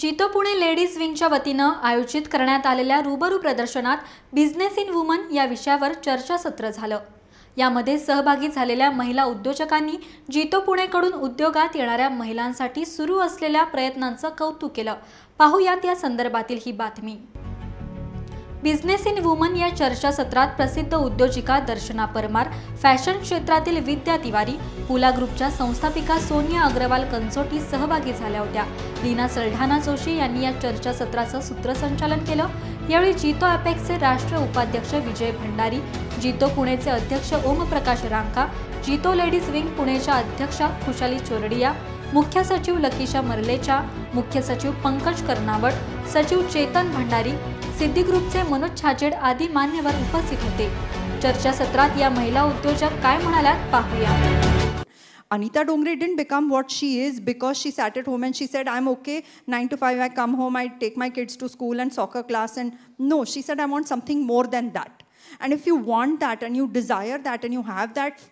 जितो पुणे लेडीज विंगच्या वतीनं आयोजित करण्यात आलेल्या रूबरू प्रदर्शनात बिझनेस इन वुमन या विषयावर चर्चासत्र झालं यामध्ये सहभागी झालेल्या महिला उद्योजकांनी जितो पुणेकडून उद्योगात येणाऱ्या महिलांसाठी सुरू असलेल्या प्रयत्नांचं कौतुक केलं पाहूयात या संदर्भातील ही बातमी बिझनेस इन वुमन या चर्चासत्रात प्रसिद्ध उद्योजिका दर्शना परमार फॅशन क्षेत्रातील विद्या तिवारी पुला ग्रुपच्या संस्थापिका सोनिया अग्रवाल कन्सोटी सहभागी झाल्या होत्या लीना सलढाना जोशी यांनी या चर्चासत्राचं सूत्रसंचालन केलं यावेळी जितो अपेक्सचे राष्ट्र उपाध्यक्ष विजय भंडारी जितो पुणेचे अध्यक्ष ओमप्रकाश रांका जितो लेडीज विंग पुणेच्या अध्यक्षा खुशाली चोरडिया मुख्य सचिव लकीशा मरलेचा मुख्य सचिव पंकज कर्नावट सचिव चेतन भंडारी सिद्धी ग्रुपचे मनोज छाजेड आदी मान्यवर उपस्थित होते चर्चा सत्रात या महिला उद्योजक काय म्हणाल्यात पाहूया Anita Dongre didn't become what she is because she sat at home and she said, I'm okay, 9 to 5, I come home, I take my kids to school and soccer class. And no, she said, I want something more than that. And if you want that and you desire that and you have that,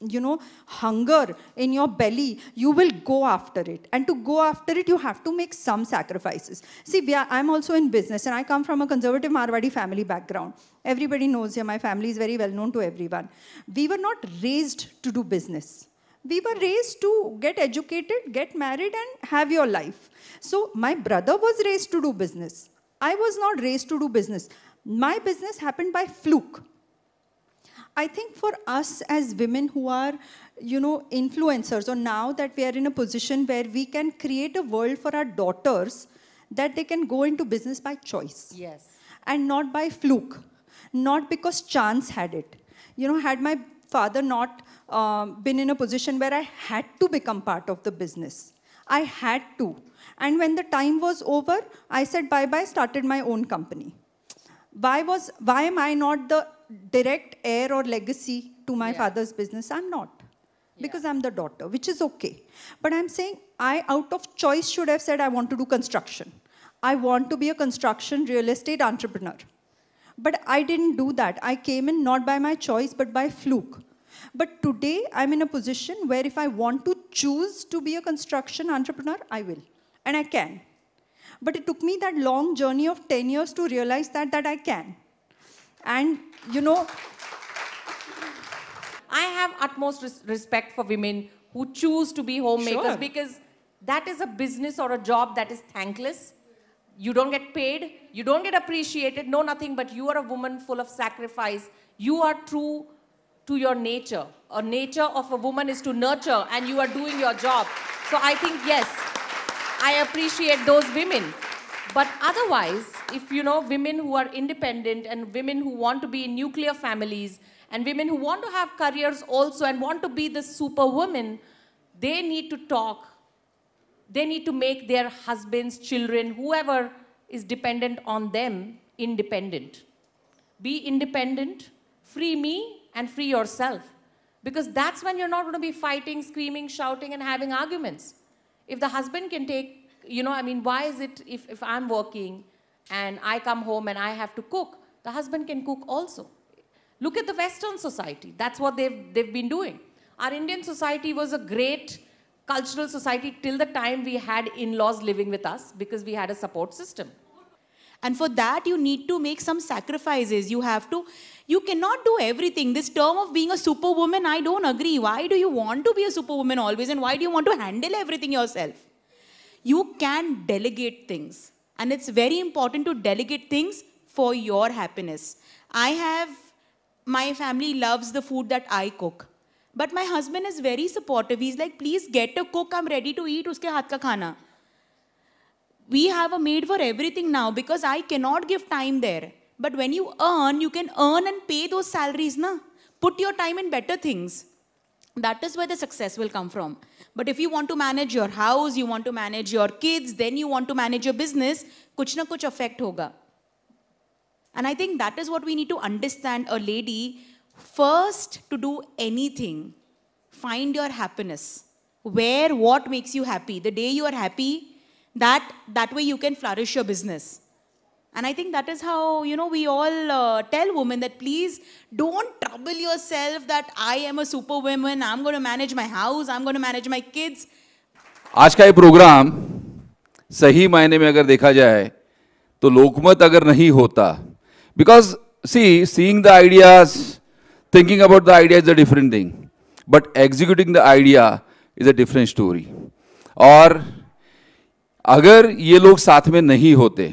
you know, hunger in your belly, you will go after it. And to go after it, you have to make some sacrifices. See, are, I'm also in business and I come from a conservative Marwadi family background. Everybody knows here, my family is very well known to everyone. We were not raised to do business we were raised to get educated, get married, and have your life. So my brother was raised to do business. I was not raised to do business. My business happened by fluke. I think for us as women who are, you know, influencers, or now that we are in a position where we can create a world for our daughters that they can go into business by choice. Yes. And not by fluke, not because chance had it. You know, had my father not um, been in a position where I had to become part of the business, I had to. And when the time was over, I said bye bye, started my own company why was why am i not the direct heir or legacy to my yeah. father's business i'm not because yeah. i'm the daughter which is okay but i'm saying i out of choice should have said i want to do construction i want to be a construction real estate entrepreneur but i didn't do that i came in not by my choice but by fluke but today i'm in a position where if i want to choose to be a construction entrepreneur i will and i can but it took me that long journey of 10 years to realize that, that I can. And, you know, I have utmost res- respect for women who choose to be homemakers sure. because that is a business or a job that is thankless. You don't get paid, you don't get appreciated, no nothing, but you are a woman full of sacrifice. You are true to your nature. A nature of a woman is to nurture, and you are doing your job. So I think, yes, I appreciate those women. But otherwise, if you know women who are independent and women who want to be in nuclear families and women who want to have careers also and want to be the superwoman, they need to talk. They need to make their husbands, children, whoever is dependent on them, independent. Be independent, free me, and free yourself. Because that's when you're not going to be fighting, screaming, shouting, and having arguments if the husband can take, you know, I mean, why is it if, if I'm working and I come home and I have to cook, the husband can cook also. Look at the Western society. That's what they've, they've been doing. Our Indian society was a great cultural society till the time we had in laws living with us because we had a support system. And for that, you need to make some sacrifices. You have to, you cannot do everything. This term of being a superwoman, I don't agree. Why do you want to be a superwoman always? And why do you want to handle everything yourself? You can delegate things. And it's very important to delegate things for your happiness. I have, my family loves the food that I cook. But my husband is very supportive. He's like, please get a cook. I'm ready to eat. Uske haath ka khana we have a maid for everything now because I cannot give time there. But when you earn, you can earn and pay those salaries, na? Put your time in better things. That is where the success will come from. But if you want to manage your house, you want to manage your kids, then you want to manage your business, kuch na kuch effect hoga. And I think that is what we need to understand a lady first to do anything. Find your happiness. Where what makes you happy. The day you are happy, that that way you can flourish your business and i think that is how you know we all uh, tell women that please don't trouble yourself that i am a superwoman i'm going to manage my house i'm going to manage my kids आज का ये programme सही मायने में अगर देखा जाए तो लोकमत अगर नहीं होता because see seeing the ideas thinking about the idea is a different thing but executing the idea is a different story और अगर ये लोग साथ में नहीं होते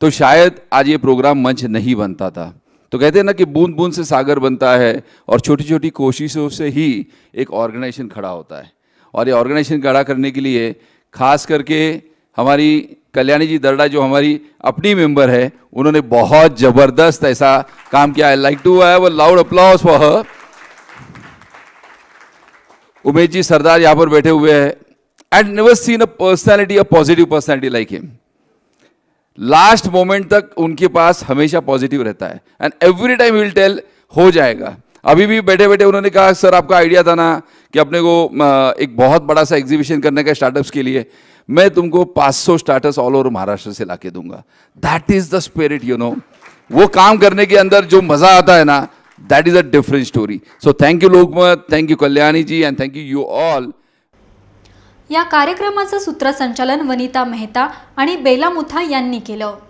तो शायद आज ये प्रोग्राम मंच नहीं बनता था तो कहते हैं ना कि बूंद बूंद से सागर बनता है और छोटी छोटी कोशिशों से ही एक ऑर्गेनाइजेशन खड़ा होता है और ये ऑर्गेनाइजेशन खड़ा करने के लिए खास करके हमारी कल्याणी जी दर्डा जो हमारी अपनी मेंबर है उन्होंने बहुत ज़बरदस्त ऐसा काम किया है like to have loud applause for her Umesh ji सरदार यहाँ पर बैठे हुए हैं I'd never seen a personality a positive personality like him last moment तक उनके पास हमेशा पॉजिटिव रहता है and every time will tell हो जाएगा अभी भी बैठे बैठे उन्होंने कहा सर आपका आइडिया था ना कि अपने को एक बहुत बड़ा सा एग्जीबिशन करने का स्टार्टअप्स के लिए मैं तुमको 500 स्टार्टअप ऑल ओवर महाराष्ट्र से ला दूंगा that is the spirit you know वो काम करने के अंदर जो मजा आता है ना that is a different story so thank you Lokmat thank you Kalyani ji and thank you you all या कार्यक्रमाचं सूत्रसंचालन वनिता मेहता आणि बेला मुथा यांनी केलं